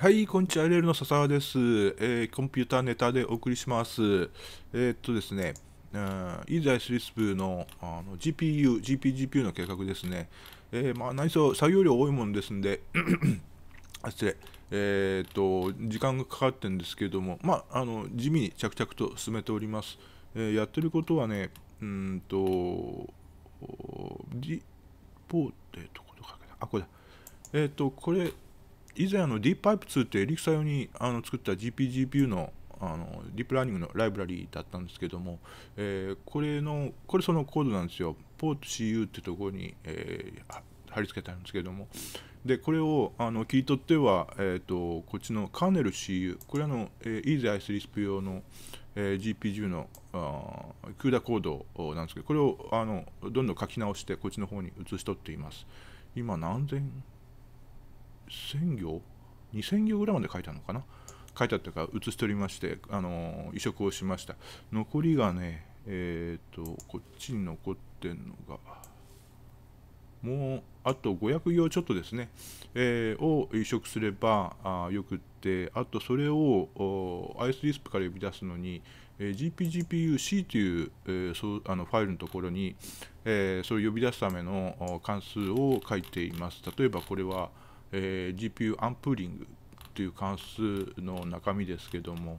はい、こんにちは。LL の笹川です、えー、コンピューターネタでお送りします。えー、っとですね、イーザイスリスプのあの GPU、GPGPU の計画ですね。えー、まあ、何せ作業量多いもんですんで、失礼。えっと、時間がかかってるんですけれども、まあ、あの、地味に着々と進めております。えやってることはね、うんと、ィポーテと、これかけあ、これだ。えっと、これ、以前あの DeepPipe2 ってエリクサ用にあの作った GPGPU のあのディープラーニングのライブラリーだったんですけども、えー、これのこれそのコードなんですよポート CU ってところに、えー、貼り付けたんですけどもでこれをあの切り取っては、えーと、こっちのカーネル CU これはの、えー、EasyISRISP 用の、えー、GPU のあー CUDA コードなんですけどこれをあのどんどん書き直してこっちの方に移しとっています今何千1000行2000行ぐらいまで書いたのかな書いたというか写しておりまして、あの移植をしました残りがねえっ、ー、とこっちに残ってんのがもうあと500行ちょっとですね、えー、を移植すればあよくってあとそれを ISDISP から呼び出すのに、えー、GPGPUC という、えー、そうあのファイルのところに、えー、それを呼び出すための関数を書いています例えばこれはえー、GPU アンプーリングという関数の中身ですけども、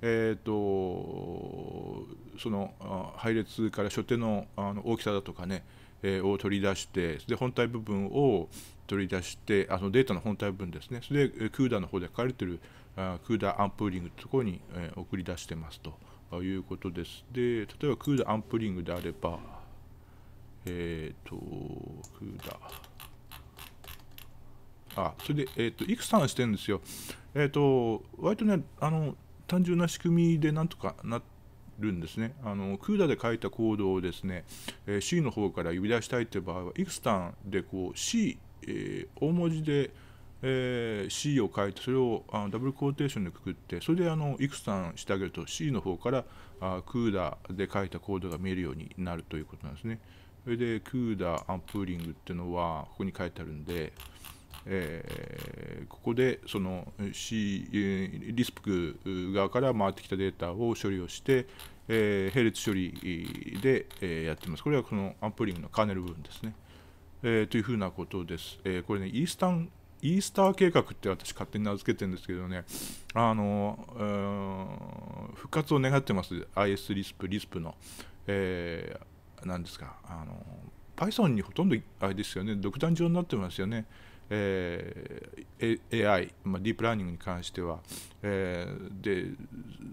えーと、その配列から初手のあの大きさだとかね、えー、を取り出してで本体部分を取り出してあのデータの本体部分ですねそれでクーダの方で書かれているあクーダアンプーリングというところに、えー、送り出してますということですで例えばクーダアンプーリングであればえっ、ー、とクーダあそれで、えーと、いくつ話してるんですよ。えっ、ー、と、割とね、あの単純な仕組みでなんとかなるんですね。あのクーダで書いたコードをですね、えー、C の方から呼び出したいという場合は、いくつタンでこう C、えー、大文字で、えー、C を書いて、それをあのダブルコーテーションでくくって、それであのいくつタンしてあげると C の方からあクーダで書いたコードが見えるようになるということなんですね。それでクーダアンプーリングっていうのはここに書いてあるんで、えー、ここでその C、リスプク側から回ってきたデータを処理をして、えー、並列処理で、えー、やってます。これはこのアンプリングのカーネル部分ですね。えー、というふうなことです。えー、これね、イースタンイースター計画って私勝手に名付けてるんですけどね、あの、復活を願ってます。IS リスプ、リスプの。えー、なんですか、あの、Python にほとんど、あれですよね、独壇場になってますよね。えー、AI、まあ、ディープラーニングに関しては、えー、で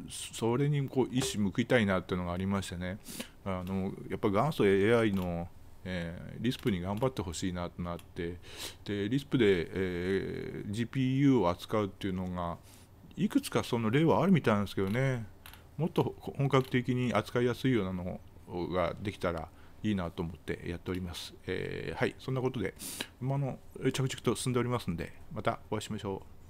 それにこう一矢報いたいなっていうのがありましてねあのやっぱ元祖 AI のえー、リスプに頑張ってほしいなとなってでリスプで、えー、GPU を扱うっていうのがいくつかその例はあるみたいなんですけどねもっと本格的に扱いやすいようなのができたらいいなと思ってやっております。えー、はい、そんなことで、今の着々と進んでおりますので、またお会いしましょう。